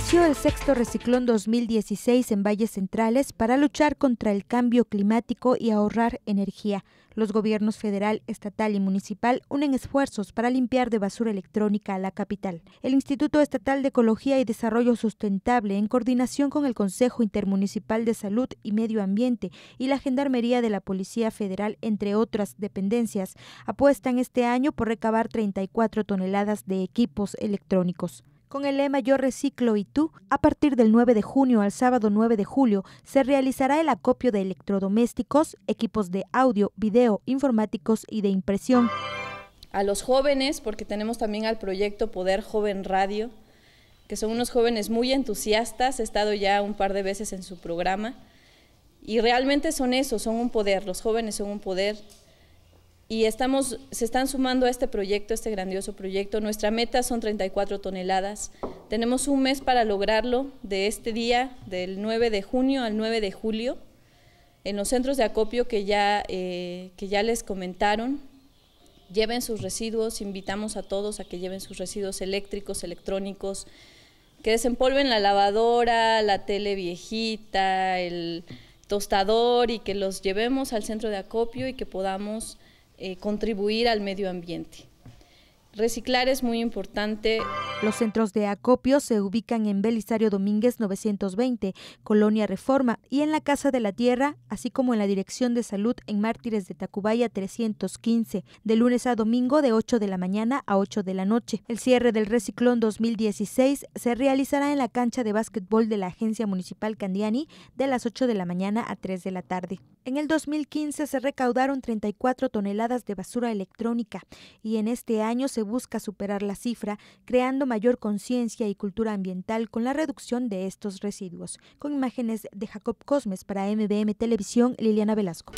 inició el sexto reciclón 2016 en Valles Centrales para luchar contra el cambio climático y ahorrar energía. Los gobiernos federal, estatal y municipal unen esfuerzos para limpiar de basura electrónica a la capital. El Instituto Estatal de Ecología y Desarrollo Sustentable, en coordinación con el Consejo Intermunicipal de Salud y Medio Ambiente y la Gendarmería de la Policía Federal, entre otras dependencias, apuestan este año por recabar 34 toneladas de equipos electrónicos. Con el lema Yo reciclo y tú, a partir del 9 de junio al sábado 9 de julio se realizará el acopio de electrodomésticos, equipos de audio, video, informáticos y de impresión. A los jóvenes, porque tenemos también al proyecto Poder Joven Radio, que son unos jóvenes muy entusiastas, he estado ya un par de veces en su programa, y realmente son eso, son un poder, los jóvenes son un poder, y estamos, se están sumando a este proyecto, este grandioso proyecto. Nuestra meta son 34 toneladas. Tenemos un mes para lograrlo, de este día, del 9 de junio al 9 de julio, en los centros de acopio que ya, eh, que ya les comentaron. Lleven sus residuos, invitamos a todos a que lleven sus residuos eléctricos, electrónicos, que desempolven la lavadora, la tele viejita, el tostador y que los llevemos al centro de acopio y que podamos eh, contribuir al medio ambiente. Reciclar es muy importante. Los centros de acopio se ubican en Belisario Domínguez 920, Colonia Reforma y en la Casa de la Tierra, así como en la Dirección de Salud en Mártires de Tacubaya 315, de lunes a domingo de 8 de la mañana a 8 de la noche. El cierre del reciclón 2016 se realizará en la cancha de básquetbol de la Agencia Municipal Candiani de las 8 de la mañana a 3 de la tarde. En el 2015 se recaudaron 34 toneladas de basura electrónica y en este año se busca superar la cifra creando mayor conciencia y cultura ambiental con la reducción de estos residuos. Con imágenes de Jacob Cosmes para MBM Televisión, Liliana Velasco.